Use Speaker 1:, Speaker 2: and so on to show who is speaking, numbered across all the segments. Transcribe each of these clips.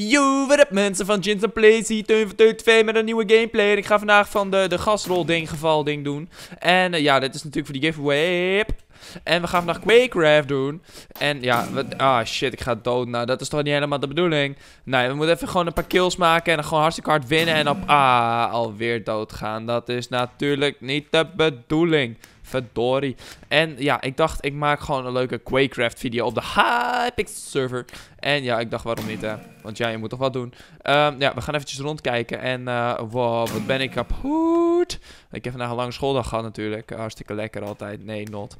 Speaker 1: Yo, wat up mensen van Gins and Plays, hier Teun van TV met een nieuwe gameplay. ik ga vandaag van de, de gasrol ding geval ding doen. En eh, ja, dit is natuurlijk voor die giveaway. En we gaan vandaag Quakecraft doen. En ja, we, ah shit, ik ga dood. Nou, dat is toch niet helemaal de bedoeling. Nee, we moeten even gewoon een paar kills maken en dan gewoon hartstikke hard winnen. En op, ah, alweer doodgaan. Dat is natuurlijk niet de bedoeling. Verdorie. En ja, ik dacht, ik maak gewoon een leuke Quakecraft video op de Hypixel server. En ja, ik dacht, waarom niet hè? Want ja, je moet toch wat doen. Ehm, ja, we gaan eventjes rondkijken. En eh, wow, wat ben ik kapot. Ik heb vandaag een lange schooldag gehad natuurlijk. Hartstikke lekker altijd. Nee, not.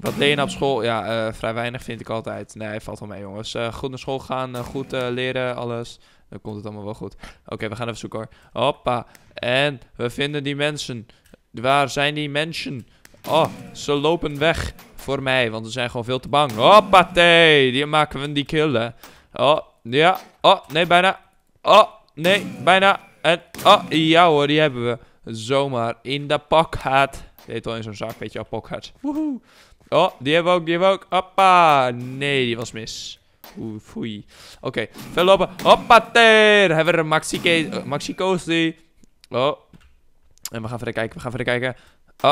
Speaker 1: Wat leren nou op school? Ja, eh, vrij weinig vind ik altijd. Nee, valt wel mee, jongens. Eh, goed naar school gaan, eh, goed leren, alles. Dan komt het allemaal wel goed. Oké, we gaan even zoeken hoor. Hoppa. En we vinden die mensen. Waar zijn die mensen? Oh, ze lopen weg voor mij, want ze zijn gewoon veel te bang. Hoppa, die maken we, die killen. Oh, ja. Oh, nee, bijna. Oh, nee, bijna. En, oh, ja hoor, die hebben we zomaar in de pak gehad deed al in zo'n zaak weet je wel, Woehoe. Oh, die hebben we ook, die hebben we ook. Hoppa. Nee, die was mis. Oeh, foei. Oké, okay. veel lopen. Hoppa, ter. Hebben we een Maxi, uh, eh, Maxi Oh. En we gaan verder kijken, we gaan verder kijken. Ah,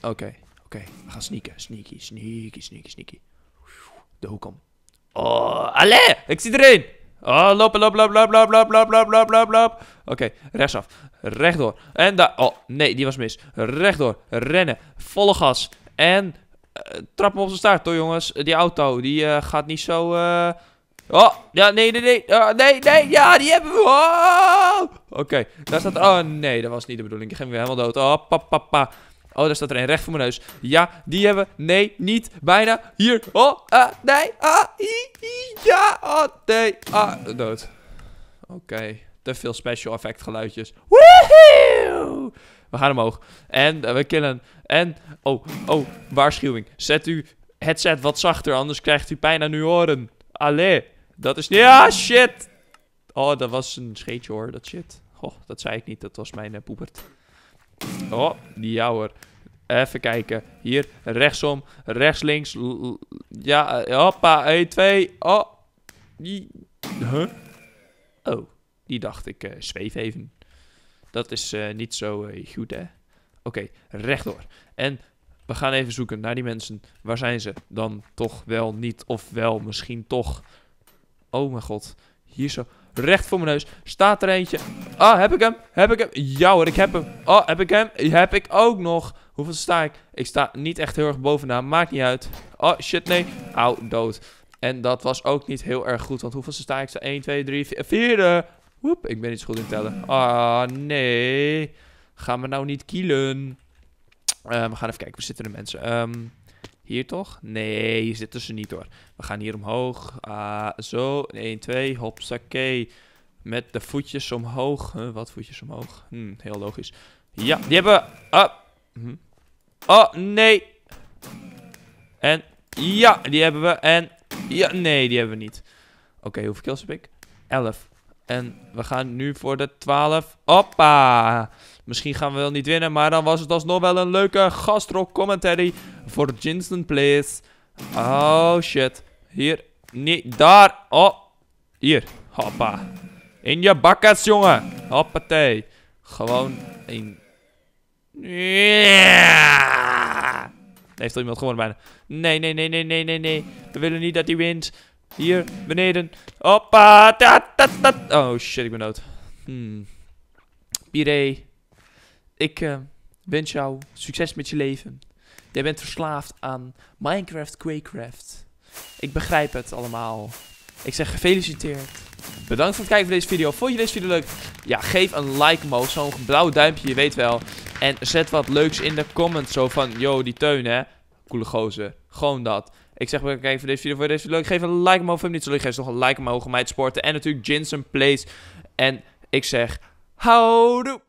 Speaker 1: oh. oké. Oké, we gaan sneaken. Sneaky, sneaky, sneaky, sneaky. De hoek om. Oh, allez. Ik zie erin! Oh, lopen, lopen, lopen, lopen, lopen, lopen, lopen, lopen, lopen, lopen, Oké, okay, rechtsaf. Rechtdoor. En daar... Oh, nee, die was mis. Rechtdoor. Rennen. Volle gas. En... Uh, trap op zijn staart, toch jongens. Die auto, die uh, gaat niet zo... Uh... Oh, ja, nee, nee, nee. Uh, nee, nee, ja, die hebben we. Oké, daar staat... Oh, nee, dat was niet de bedoeling. Ik ging weer helemaal dood. Oh, papa. Pa, pa. Oh, daar staat er een recht voor mijn neus. Ja, die hebben we. Nee, niet. Bijna. Hier. Oh, ah, nee. Ah, ja. Oh, nee. Ah, dood. Oké. Te veel special effect geluidjes. Woehoe! We gaan omhoog. En eh, we killen. En, oh, oh, waarschuwing. Zet uw headset wat zachter, anders krijgt u pijn aan uw oren. Allee. Dat is niet... Ja, shit. Oh, dat was een scheetje hoor, dat shit. Goh, dat zei ik niet. Dat was mijn uh, poepert. Oh, jou hoor. Even kijken. Hier, rechtsom, rechts, links. Ja, eh, hoppa, 1, 2. Oh. Huh? Oh, die dacht ik uh, zweef even. Dat is eh, niet zo goed, hè? Oké, rechtdoor. En we gaan even zoeken naar die mensen. Waar zijn ze dan toch wel niet? Of wel misschien toch? Oh mijn god. Hier zo. Recht voor mijn neus. Staat er eentje. Ah, heb ik hem? Heb ik hem? Ja hoor, ik heb hem. Oh, heb ik hem? Heb ik ook nog. Hoeveel sta ik? Ik sta niet echt heel erg bovenaan. Maakt niet uit. Oh, shit, nee. Au, dood. En dat was ook niet heel erg goed. Want hoeveel sta ik? 1, 2, 3, 4. Vierde. Woep, ik ben niet zo goed in tellen. Ah, nee. Gaan we nou niet kielen? Eh, we gaan even kijken. We zitten de mensen. Um, hier toch? Nee, hier zitten ze niet hoor. We gaan hier omhoog. Uh, zo, 1, 2, hopsakee. Met de voetjes omhoog. wat voetjes omhoog? Hmm, heel logisch. Ja, die hebben we. Ah. Hmm. Oh, nee. En ja, die hebben we. En ja, nee, die hebben we niet. Oké, hoeveel kills heb ik? 11. En we gaan nu voor de 12. Hoppa! Misschien gaan we wel niet winnen, maar dan was het alsnog wel een leuke gastro commentary voor Jinston, Place. Oh, shit. Hier. niet daar. Oh. Hier. Hoppa. In je bakkers, jongen. Hoppatee. Gewoon een... Yeah. Heeft al iemand gewonnen bijna. Nee, nee, nee, nee, nee, nee, nee. We willen niet dat hij wint. Hier, beneden. Hoppa. Oh, shit, ik ben dood. Hmm. Pire. Ik eh, wens jou succes met je leven. Jij bent verslaafd aan Minecraft Quakecraft. Ik begrijp het allemaal. Ik zeg gefeliciteerd. Bedankt voor het kijken van deze video. Vond je deze video leuk? Ja, geef een like omhoog. Zo'n blauw duimpje, je weet wel. En zet wat leuks in de comments. Zo van, yo, die teun, hè. Coole gozer. Gewoon dat. Ik zeg bedankt voor deze video. Vond je deze video leuk? Geef een like omhoog. Vond je niet zo leuk? Geef nog een like omhoog om mij te sporten. En natuurlijk Jinsen Plays. En ik zeg, houdoe.